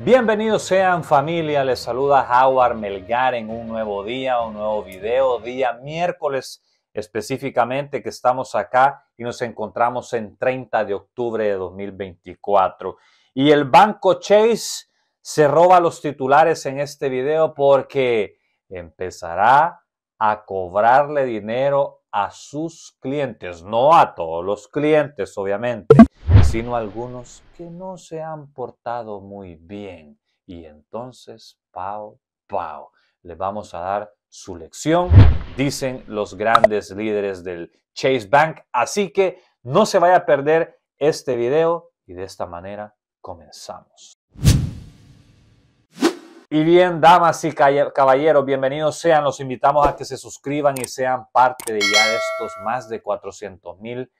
Bienvenidos sean familia, les saluda Howard Melgar en un nuevo día, un nuevo video, día miércoles específicamente que estamos acá y nos encontramos en 30 de octubre de 2024. Y el banco Chase se roba los titulares en este video porque empezará a cobrarle dinero a sus clientes, no a todos los clientes obviamente, sino a algunos que no se han portado muy bien. Y entonces, pao, pao, le vamos a dar su lección, dicen los grandes líderes del Chase Bank. Así que no se vaya a perder este video y de esta manera comenzamos. Y bien, damas y caballeros, bienvenidos sean. Los invitamos a que se suscriban y sean parte de ya estos más de 400 mil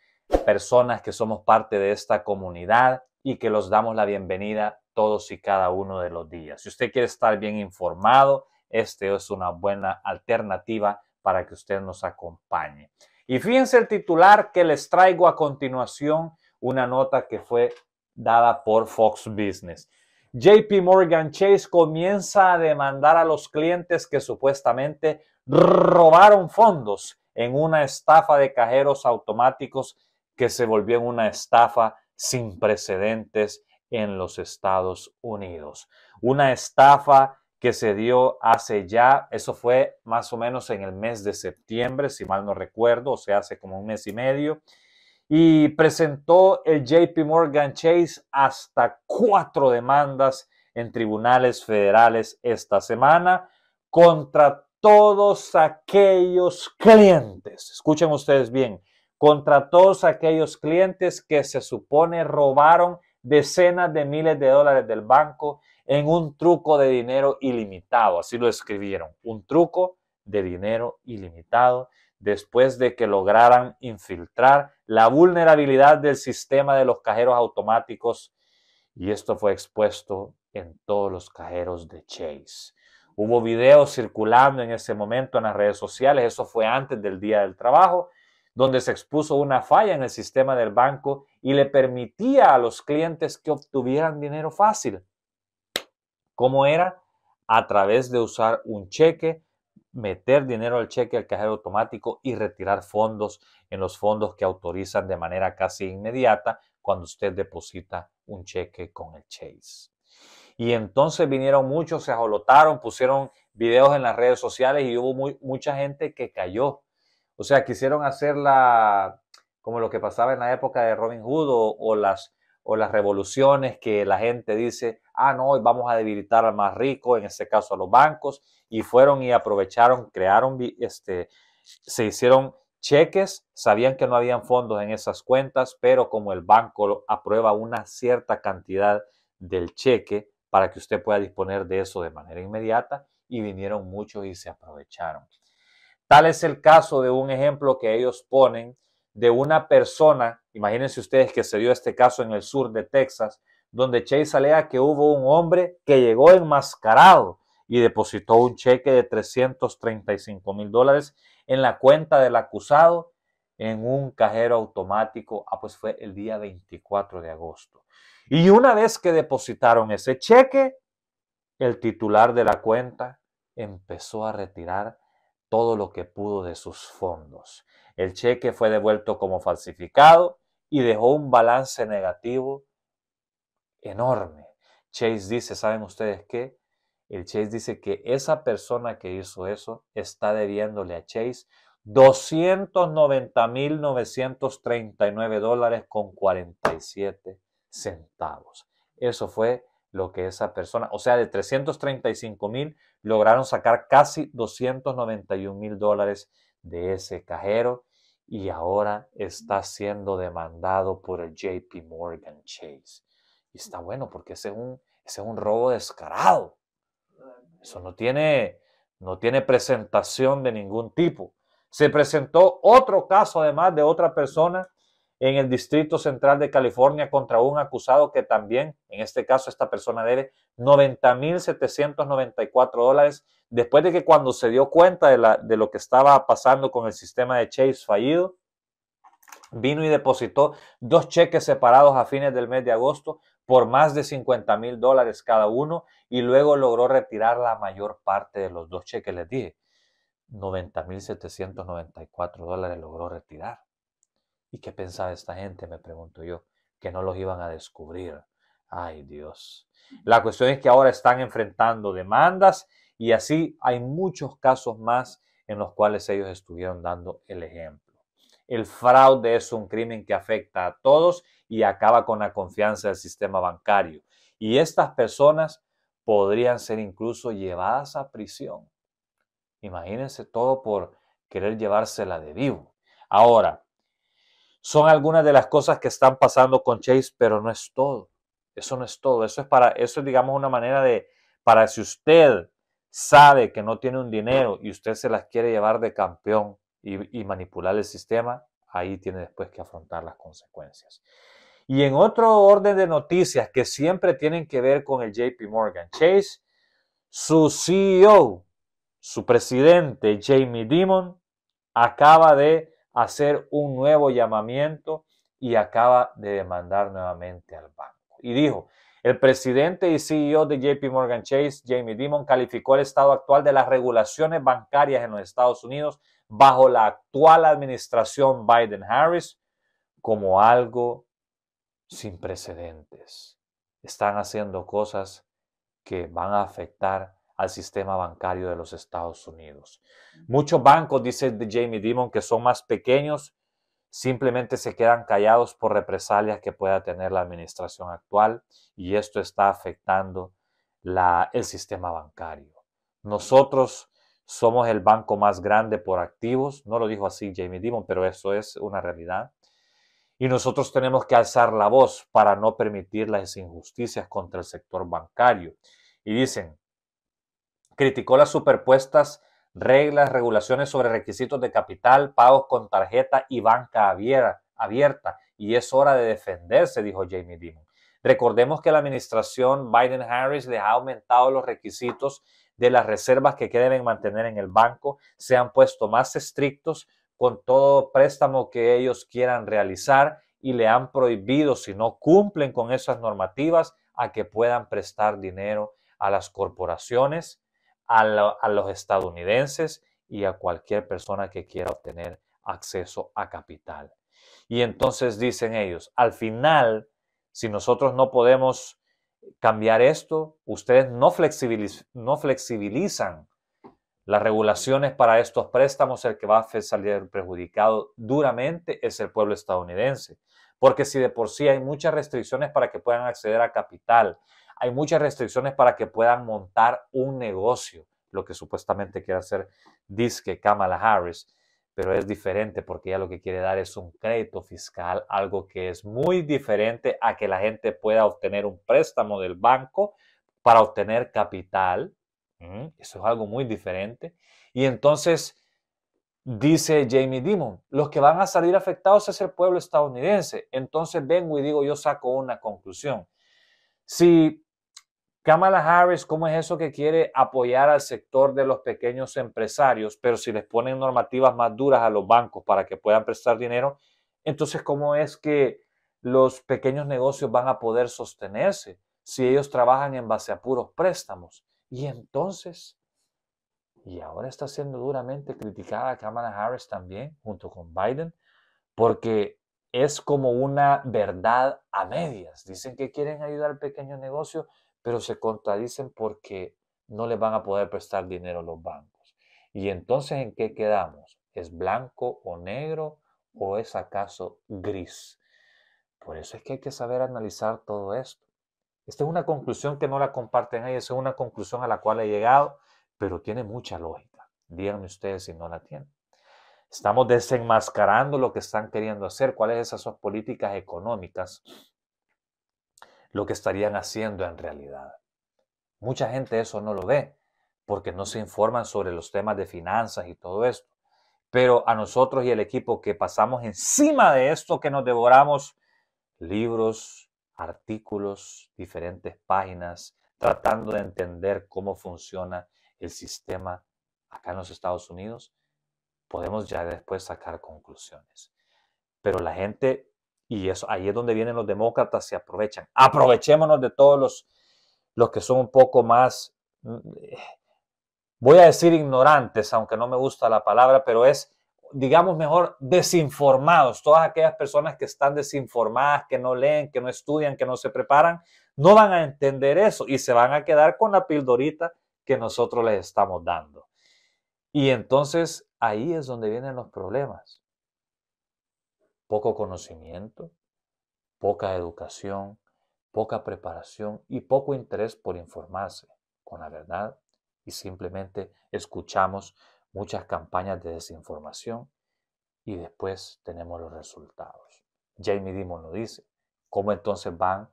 personas que somos parte de esta comunidad y que los damos la bienvenida todos y cada uno de los días. Si usted quiere estar bien informado, este es una buena alternativa para que usted nos acompañe. Y fíjense el titular que les traigo a continuación, una nota que fue dada por Fox Business. JP Morgan Chase comienza a demandar a los clientes que supuestamente robaron fondos en una estafa de cajeros automáticos que se volvió una estafa sin precedentes en los Estados Unidos. Una estafa que se dio hace ya, eso fue más o menos en el mes de septiembre, si mal no recuerdo, o sea, hace como un mes y medio y presentó el JP Morgan Chase hasta cuatro demandas en tribunales federales esta semana contra todos aquellos clientes, escuchen ustedes bien, contra todos aquellos clientes que se supone robaron decenas de miles de dólares del banco en un truco de dinero ilimitado, así lo escribieron, un truco de dinero ilimitado después de que lograran infiltrar la vulnerabilidad del sistema de los cajeros automáticos y esto fue expuesto en todos los cajeros de Chase. Hubo videos circulando en ese momento en las redes sociales, eso fue antes del día del trabajo, donde se expuso una falla en el sistema del banco y le permitía a los clientes que obtuvieran dinero fácil. ¿Cómo era? A través de usar un cheque meter dinero al cheque, al cajero automático y retirar fondos en los fondos que autorizan de manera casi inmediata cuando usted deposita un cheque con el Chase. Y entonces vinieron muchos, se ajolotaron, pusieron videos en las redes sociales y hubo muy, mucha gente que cayó. O sea, quisieron hacer la, como lo que pasaba en la época de Robin Hood o las o las revoluciones que la gente dice, ah, no, vamos a debilitar al más rico, en este caso a los bancos, y fueron y aprovecharon, crearon, este, se hicieron cheques, sabían que no habían fondos en esas cuentas, pero como el banco aprueba una cierta cantidad del cheque para que usted pueda disponer de eso de manera inmediata, y vinieron muchos y se aprovecharon. Tal es el caso de un ejemplo que ellos ponen de una persona, imagínense ustedes que se dio este caso en el sur de Texas, donde Chase alega que hubo un hombre que llegó enmascarado y depositó un cheque de 335 mil dólares en la cuenta del acusado en un cajero automático. Ah, pues fue el día 24 de agosto. Y una vez que depositaron ese cheque, el titular de la cuenta empezó a retirar todo lo que pudo de sus fondos. El cheque fue devuelto como falsificado y dejó un balance negativo enorme. Chase dice, ¿saben ustedes qué? El Chase dice que esa persona que hizo eso está debiéndole a Chase 290.939 dólares con 47 centavos. Eso fue lo que esa persona, o sea, de 335 mil, lograron sacar casi 291 mil dólares de ese cajero y ahora está siendo demandado por el JP Morgan Chase. Y está bueno porque ese es un, robo descarado. Eso no tiene, no tiene presentación de ningún tipo. Se presentó otro caso además de otra persona en el Distrito Central de California contra un acusado que también, en este caso, esta persona debe 90.794 dólares después de que cuando se dio cuenta de, lo que estaba pasando con el sistema de Chase fallido, vino y depositó dos cheques separados a fines del mes de agosto por más de 50.000 mil dólares cada uno y luego logró retirar la mayor parte de los dos cheques, les dije. 90.794 dólares logró retirar. ¿Y qué pensaba esta gente? Me pregunto yo, que no los iban a descubrir. Ay Dios. La cuestión es que ahora están enfrentando demandas y así hay muchos casos más en los cuales ellos estuvieron dando el ejemplo. El fraude es un crimen que afecta a todos y acaba con la confianza del sistema bancario. Y estas personas podrían ser incluso llevadas a prisión. Imagínense todo por querer llevársela de vivo. Ahora, son algunas de las cosas que están pasando con Chase, pero no es todo. Eso no es todo. Eso es para, eso digamos, una manera de, para si usted sabe que no tiene un dinero y usted se las quiere llevar de campeón y, manipular el sistema, ahí tiene después que afrontar las consecuencias. Y en otro orden de noticias que siempre tienen que ver con el JP Morgan Chase, su CEO, su presidente Jamie Dimon, acaba de hacer un nuevo llamamiento y acaba de demandar nuevamente al banco. Y dijo, el presidente y CEO de JP Morgan Chase, Jamie Dimon, calificó el estado actual de las regulaciones bancarias en los Estados Unidos bajo la actual administración Biden-Harris como algo sin precedentes. Están haciendo cosas que van a afectar al sistema bancario de los Estados Unidos. Muchos bancos, dice Jamie Dimon, que son más pequeños, simplemente se quedan callados por represalias que pueda tener la administración actual y esto está afectando la, el sistema bancario. Nosotros somos el banco más grande por activos, no lo dijo así Jamie Dimon, pero eso es una realidad. Y nosotros tenemos que alzar la voz para no permitir las injusticias contra el sector bancario. Y dicen, criticó las superpuestas reglas, regulaciones sobre requisitos de capital, pagos con tarjeta y banca abierta. Y es hora de defenderse, dijo Jamie Dimon. Recordemos que la administración Biden-Harris les ha aumentado los requisitos de las reservas que deben mantener en el banco, se han puesto más estrictos con todo préstamo que ellos quieran realizar y le han prohibido, si no cumplen con esas normativas, a que puedan prestar dinero a las corporaciones a, los estadounidenses y a cualquier persona que quiera obtener acceso a capital. Y entonces dicen ellos, al final, si nosotros no podemos cambiar esto, ustedes no flexibilizan las regulaciones para estos préstamos, el que va a salir perjudicado duramente es el pueblo estadounidense. Porque si de por sí hay muchas restricciones para que puedan acceder a capital, hay muchas restricciones para que puedan montar un negocio, lo que supuestamente quiere hacer Disque Kamala Harris, pero es diferente porque ella lo que quiere dar es un crédito fiscal, algo que es muy diferente a que la gente pueda obtener un préstamo del banco para obtener capital. Eso es algo muy diferente. Y entonces dice Jamie Dimon, los que van a salir afectados es el pueblo estadounidense. Entonces vengo y digo, yo saco una conclusión. Si Kamala Harris, ¿cómo es eso que quiere apoyar al sector de los pequeños empresarios, pero si les ponen normativas más duras a los bancos para que puedan prestar dinero, entonces cómo es que los pequeños negocios van a poder sostenerse si ellos trabajan en base a puros préstamos? Y entonces, y ahora está siendo duramente criticada Kamala Harris también, junto con Biden, porque es como una verdad a medias. Dicen que quieren ayudar al pequeño negocio, pero se contradicen porque no le van a poder prestar dinero a los bancos. Y entonces, ¿en qué quedamos? ¿Es blanco o negro o es acaso gris? Por eso es que hay que saber analizar todo esto. Esta es una conclusión que no la comparten ahí, es una conclusión a la cual he llegado, pero tiene mucha lógica. Díganme ustedes si no la tienen. Estamos desenmascarando lo que están queriendo hacer, cuáles son esas políticas económicas lo que estarían haciendo en realidad. Mucha gente eso no lo ve porque no se informan sobre los temas de finanzas y todo esto. Pero a nosotros y el equipo que pasamos encima de esto, que nos devoramos libros, artículos, diferentes páginas, tratando de entender cómo funciona el sistema acá en los Estados Unidos, podemos ya después sacar conclusiones. Pero la gente y eso, ahí es donde vienen los demócratas, se aprovechan. Aprovechémonos de todos los, los que son un poco más, mm, voy a decir ignorantes, aunque no me gusta la palabra, pero es, digamos mejor, desinformados. Todas aquellas personas que están desinformadas, que no leen, que no estudian, que no se preparan, no van a entender eso y se van a quedar con la pildorita que nosotros les estamos dando. Y entonces ahí es donde vienen los problemas poco conocimiento, poca educación, poca preparación y poco interés por informarse con la verdad y simplemente escuchamos muchas campañas de desinformación y después tenemos los resultados. Jamie Dimon lo dice. ¿Cómo entonces van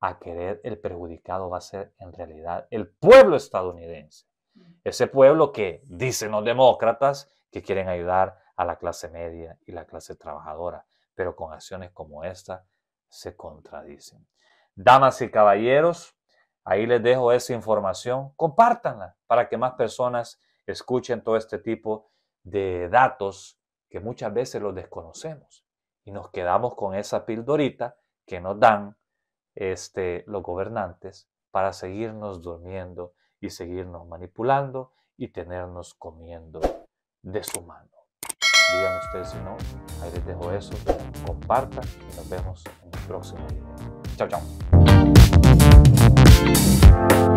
a querer el perjudicado va a ser en realidad el pueblo estadounidense? Mm. Ese pueblo que dicen los demócratas que quieren ayudar a la clase media y la clase trabajadora, pero con acciones como esta se contradicen. Damas y caballeros, ahí les dejo esa información, compártanla para que más personas escuchen todo este tipo de datos que muchas veces los desconocemos y nos quedamos con esa pildorita que nos dan este, los gobernantes para seguirnos durmiendo y seguirnos manipulando y tenernos comiendo de su mano díganme ustedes si no. Ahí les dejo eso. Compartan y nos vemos en el próximo video. Chao, chao.